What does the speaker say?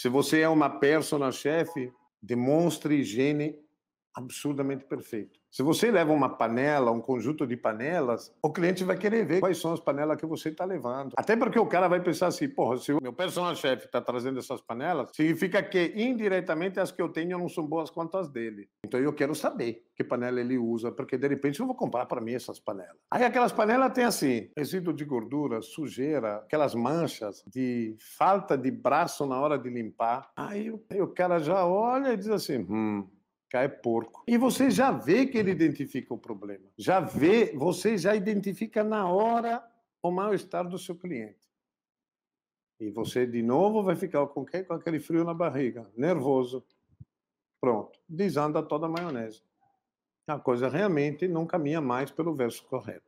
Se você é uma persona chefe, demonstre higiene absurdamente perfeito. Se você leva uma panela, um conjunto de panelas, o cliente vai querer ver quais são as panelas que você está levando. Até porque o cara vai pensar assim, porra, se o meu personal chefe está trazendo essas panelas, significa que indiretamente as que eu tenho não são boas quanto as dele. Então eu quero saber que panela ele usa, porque de repente eu vou comprar para mim essas panelas. Aí aquelas panelas têm assim, resíduo de gordura, sujeira, aquelas manchas de falta de braço na hora de limpar. Aí o cara já olha e diz assim, hum, cá é porco. E você já vê que ele identifica o problema. Já vê, você já identifica na hora o mal-estar do seu cliente. E você, de novo, vai ficar com, quem com aquele frio na barriga, nervoso. Pronto, desanda toda a maionese. A coisa realmente não caminha mais pelo verso correto.